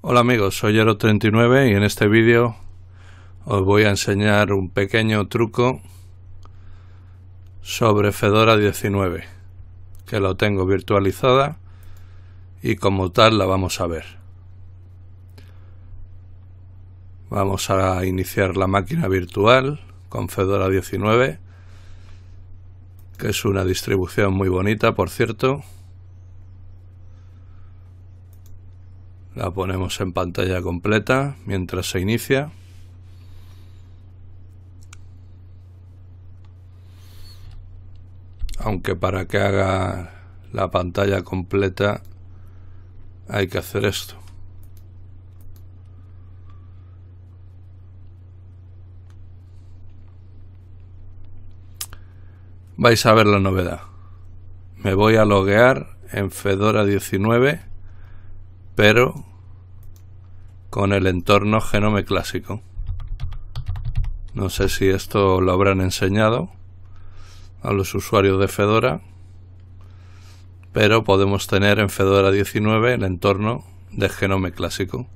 Hola amigos, soy Ero39 y en este vídeo os voy a enseñar un pequeño truco sobre Fedora 19 que lo tengo virtualizada y como tal la vamos a ver. Vamos a iniciar la máquina virtual con Fedora 19 que es una distribución muy bonita por cierto La ponemos en pantalla completa mientras se inicia. Aunque para que haga la pantalla completa hay que hacer esto. Vais a ver la novedad. Me voy a loguear en Fedora 19, pero con el entorno genome clásico. No sé si esto lo habrán enseñado a los usuarios de Fedora, pero podemos tener en Fedora 19 el entorno de genome clásico.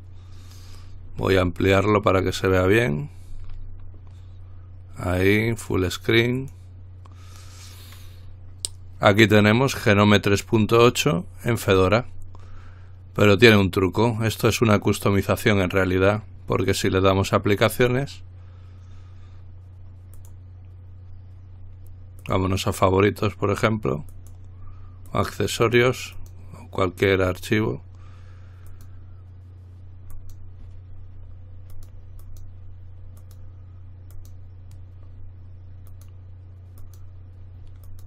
Voy a ampliarlo para que se vea bien. Ahí, full screen. Aquí tenemos genome 3.8 en Fedora. Pero tiene un truco. Esto es una customización en realidad, porque si le damos aplicaciones... Vámonos a favoritos, por ejemplo. Accesorios, o cualquier archivo.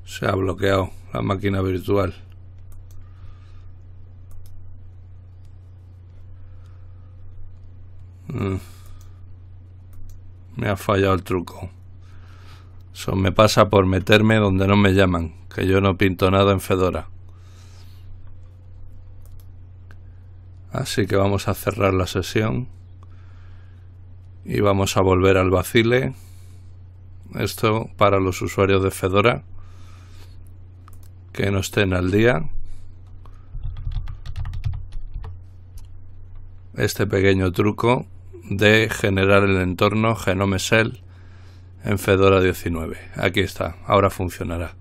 Se ha bloqueado la máquina virtual. me ha fallado el truco. Eso me pasa por meterme donde no me llaman, que yo no pinto nada en Fedora. Así que vamos a cerrar la sesión y vamos a volver al vacile. Esto para los usuarios de Fedora que no estén al día. Este pequeño truco de generar el entorno Genome Cell en Fedora 19. Aquí está, ahora funcionará.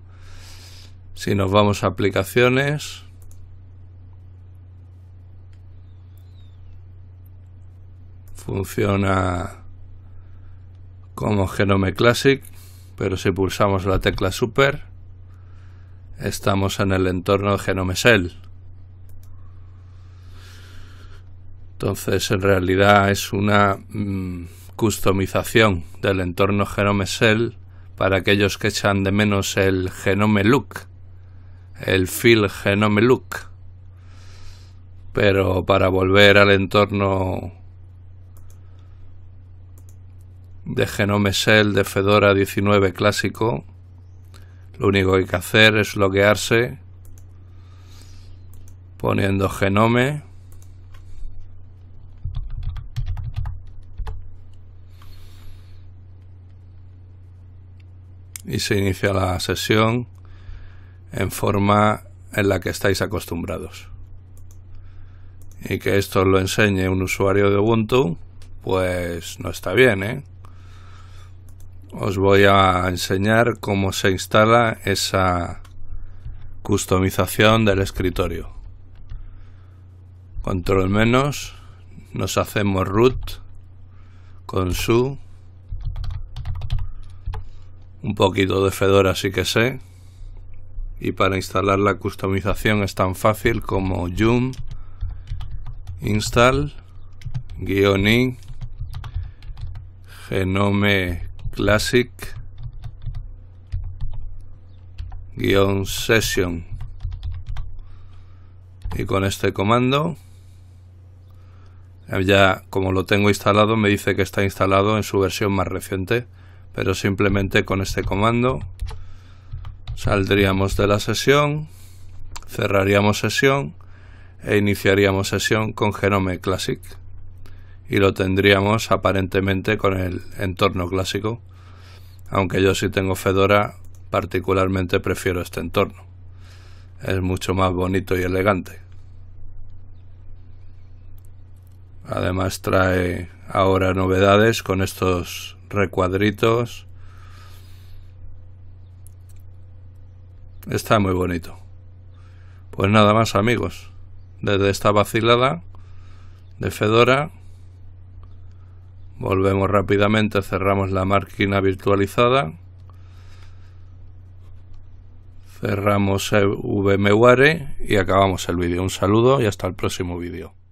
Si nos vamos a aplicaciones, funciona como Genome Classic, pero si pulsamos la tecla Super, estamos en el entorno Genome Cell. Entonces, en realidad es una mm, customización del entorno Genome Cell para aquellos que echan de menos el Genome Look, el Fill Genome Look. Pero para volver al entorno de Genome Cell de Fedora 19 clásico, lo único que hay que hacer es loguearse poniendo genome y se inicia la sesión en forma en la que estáis acostumbrados. Y que esto lo enseñe un usuario de Ubuntu, pues no está bien, ¿eh? Os voy a enseñar cómo se instala esa customización del escritorio. Control menos, nos hacemos root con su un poquito de Fedora sí que sé. Y para instalar la customización es tan fácil como yum install guion genome classic session y con este comando ya como lo tengo instalado me dice que está instalado en su versión más reciente pero simplemente con este comando saldríamos de la sesión, cerraríamos sesión e iniciaríamos sesión con Genome Classic y lo tendríamos aparentemente con el entorno clásico, aunque yo si tengo Fedora particularmente prefiero este entorno. Es mucho más bonito y elegante. Además trae ahora novedades con estos recuadritos. Está muy bonito. Pues nada más amigos, desde esta vacilada de Fedora volvemos rápidamente, cerramos la máquina virtualizada, cerramos VMware y acabamos el vídeo. Un saludo y hasta el próximo vídeo.